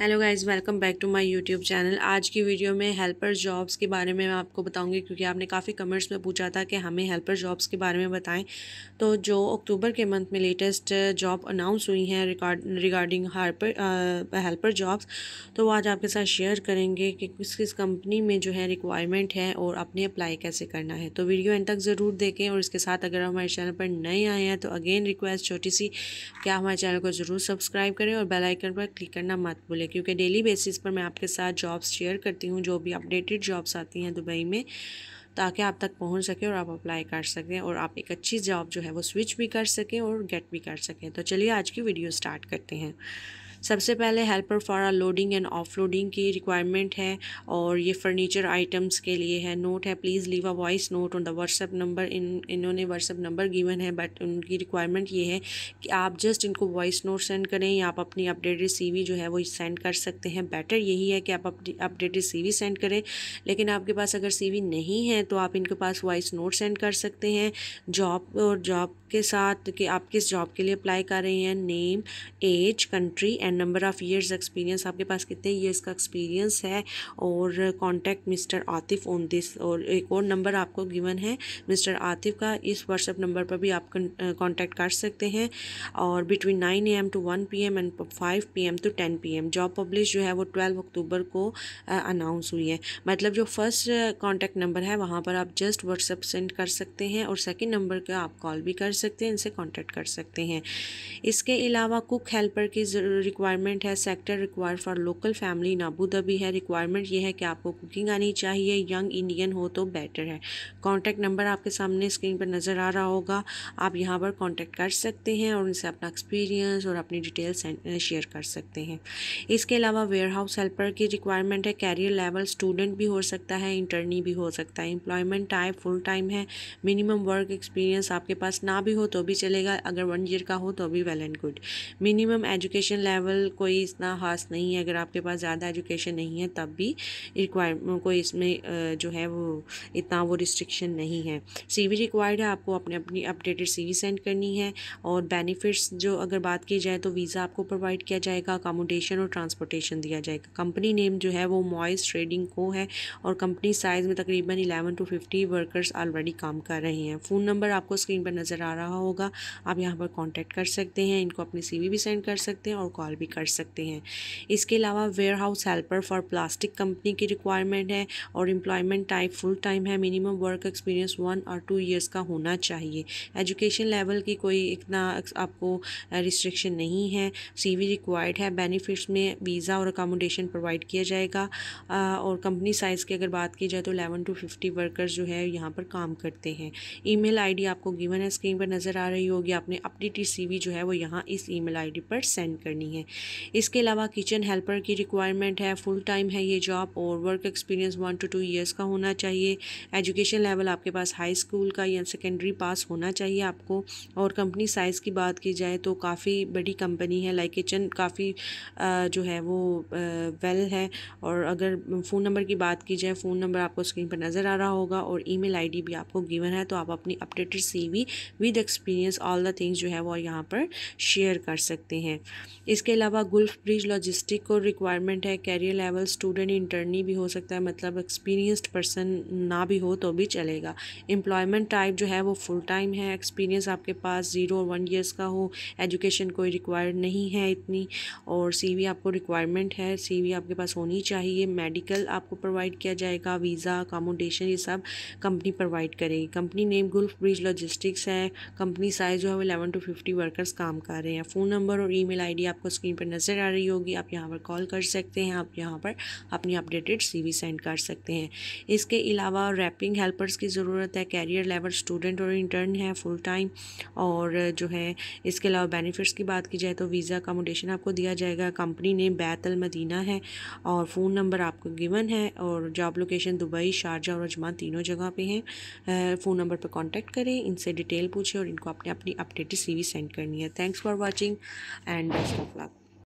hello guys welcome back to my YouTube channel आज की video में हेल्पर जॉब्स के बारे में मैं आपको बताऊंगी क्योंकि आपने काफ़ी कमेंट्स में पूछा था कि हमें हेल्पर जॉब्स के बारे में बताएं तो जो अक्टूबर के मंथ में लेटेस्ट जॉब अनाउंस हुई हैं रिगार्डिंग हार्पर हेल्पर जॉब्स तो वो आज आपके साथ शेयर करेंगे कि किस किस कंपनी में जो है रिक्वायरमेंट है और अपने अप्लाई कैसे करना है तो वीडियो एंड तक ज़रूर देखें और इसके साथ अगर हमारे चैनल पर नए आए हैं तो अगेन रिक्वेस्ट छोटी सी क्या हमारे चैनल को ज़रूर सब्सक्राइब करें और बेलाइकन पर क्लिक करना मत भूलें मिले क्योंकि डेली बेसिस पर मैं आपके साथ जॉब्स शेयर करती हूँ जो भी अपडेटेड जॉब्स आती हैं दुबई में ताकि आप तक पहुंच सके और आप अप्लाई कर सकें और आप एक अच्छी जॉब जो है वो स्विच भी कर सकें और गेट भी कर सकें तो चलिए आज की वीडियो स्टार्ट करते हैं सबसे पहले helper for loading and offloading की रिक्वायरमेंट है और ये फर्नीचर आइटम्स के लिए है नोट है please leave a voice note on the WhatsApp number इन इन्होंने व्हाट्सअप नंबर गिवन है बट उनकी रिक्वायरमेंट ये है कि आप जस्ट इनको वॉइस नोट सेंड करें या आप अपनी अपडेटेड सी जो है वो सेंड कर सकते हैं बेटर यही है कि आप अपडेटेड सी सेंड करें लेकिन आपके पास अगर सी नहीं है तो आप इनके पास वॉइस नोट सेंड कर सकते हैं जॉब और जॉब के साथ कि आप किस जॉब के लिए अप्लाई कर रहे हैं name age country and number of years experience आपके पास कितने ईयर्स का एक्सपीरियंस है और contact mister Atif on this और एक और नंबर आपको गिवन है मिस्टर आतिफ़ का इस व्हाट्सअप नंबर पर भी आप कॉन्टैक्ट कर सकते हैं और between nine A M to one P M and five P M to ten P M job publish जो है वो ट्वेल्व अक्टूबर को अनाउंस हुई है मतलब जो फर्स्ट कॉन्टैक्ट नंबर है वहाँ पर आप जस्ट व्हाट्सअप सेंड कर सकते हैं और सेकेंड नंबर का आप कॉल भी कर सकते हैं इनसे कॉन्टैक्ट कर सकते हैं इसके अलावा कुक हेल्पर की रिक्वायर रिक्वायरमेंट है sector require for local family in Dhabi है रिक्वायरमेंट ये है कि आपको कुकिंग आनी चाहिए यंग इंडियन हो तो बेटर है कॉन्टैक्ट नंबर आपके सामने स्क्रीन पर नज़र आ रहा होगा आप यहाँ पर कॉन्टैक्ट कर सकते हैं और उनसे अपना एक्सपीरियंस और अपनी डिटेल्स शेयर कर सकते हैं इसके अलावा वेयर हाउस हेल्पर की रिक्वायरमेंट है कैरियर लेवल स्टूडेंट भी हो सकता है इंटरनी भी हो सकता है एम्प्लॉयमेंट टाइप फुल टाइम है मिनिमम वर्क एक्सपीरियंस आपके पास ना भी हो तो भी चलेगा अगर वन ईयर का हो तो भी well and good minimum education level level कोई इतना खास नहीं है अगर आपके पास ज़्यादा एजुकेशन नहीं है तब भी रिक्वायर कोई इसमें जो है वो इतना वो रिस्ट्रिक्शन नहीं है सी वी रिक्वायर्ड है आपको अपने अपनी अपडेटेड सी वी सेंड करनी है और बेनिफिट्स जो अगर बात की जाए तो वीज़ा आपको प्रोवाइड किया जाएगा अकोमोडेशन और ट्रांसपोर्टेशन दिया जाएगा कंपनी नेम जो है वो मॉइस ट्रेडिंग को है और कंपनी साइज़ में तकरीबन eleven to fifty workers already काम कर रहे हैं फ़ोन नंबर आपको स्क्रीन पर नज़र आ रहा होगा आप यहाँ पर कॉन्टैक्ट कर सकते हैं इनको अपनी सी भी सेंड कर सकते हैं और कॉल इस्तेमाल भी कर सकते हैं इसके अलावा warehouse helper for plastic company की रिक्वायरमेंट है और एम्प्लॉयमेंट टाइप फुल टाइम है मिनिमम वर्क एक्सपीरियंस वन और टू ईयर्स का होना चाहिए एजुकेशन लेवल की कोई इतना आपको रिस्ट्रिक्शन नहीं है सी वी रिक्वायर्ड है बेनिफिट्स में वीज़ा और अकोमोडेशन प्रोवाइड किया जाएगा और कंपनी साइज़ की अगर बात की जाए तो एलेवन टू फिफ्टी वर्कर्स जो है यहाँ पर काम करते हैं ईमेल आईडी आपको गिवन है स्क्रीन पर नज़र आ रही होगी आपने अपडेटेड सी सीवी जो है वो यहाँ इस ईमेल आईडी पर सेंड करनी है हैं इसके अलावा किचन हेल्पर की रिक्वायरमेंट है फुल टाइम है ये जॉब और work experience one two two years का होना चाहिए एजुकेशन लेवल आपके पास हाई स्कूल का या सेकेंडरी पास होना चाहिए आपको और कंपनी साइज़ की बात की जाए तो काफ़ी बड़ी कंपनी है लाइक किचन काफ़ी जो है वो वेल है और अगर फ़ोन नंबर की बात की जाए फ़ोन नंबर आपको स्क्रीन पर नज़र आ रहा होगा और ईमेल आईडी भी आपको गिवन है तो आप अपनी updated CV with experience all the things जो है वो यहाँ पर शेयर कर सकते हैं इसके अलावा गुल्फ ब्रिज लॉजिस्टिक को रिक्वायरमेंट है कैरियर लेवल स्टूडेंट इंटरनी भी हो सकता है मतलब एक्सपीरियंस्ड पर्सन ना भी हो तो भी चलेगा एम्प्लॉयमेंट टाइप जो है वो फुल टाइम है एक्सपीरियंस आपके पास ज़ीरो और वन ईयर्स का हो एजुकेशन कोई रिक्वायर्ड नहीं है इतनी और सी आपको रिक्वायरमेंट है सी आपके पास होनी चाहिए मेडिकल आपको प्रोवाइड किया जाएगा वीज़ा अकामोडेशन ये सब कंपनी प्रोवाइड करेगी company name Gulf Bridge logistics है कंपनी साइज़ जो है वो एलेवन टू फिफ्टी वर्कर्स काम कर रहे हैं फ़ोन नंबर और ई मेल आपको स्क्रीन पर नज़र आ रही होगी आप यहाँ पर कॉल कर सकते हैं आप यहाँ पर अपनी अपडेटेड सी सेंड कर सकते हैं इसके अलावा रैपिंग हेल्पर्स की ज़रूरत है कैरियर लेवल स्टूडेंट और इंटर्न है फुल टाइम और जो है इसके अलावा बेनिफिट्स की बात की जाए तो वीज़ा अकोमोडेशन आपको दिया जाएगा कंपनी ने बैतल मदीना है और फ़ोन नंबर आपको गिवन है और जॉब लोकेशन दुबई शारजा और अजमान तीनों जगह पे हैं फ़ोन नंबर पर कांटेक्ट करें इनसे डिटेल पूछें और इनको अपने अपनी अपडेटेड सीवी सेंड करनी है thanks for watching and best of luck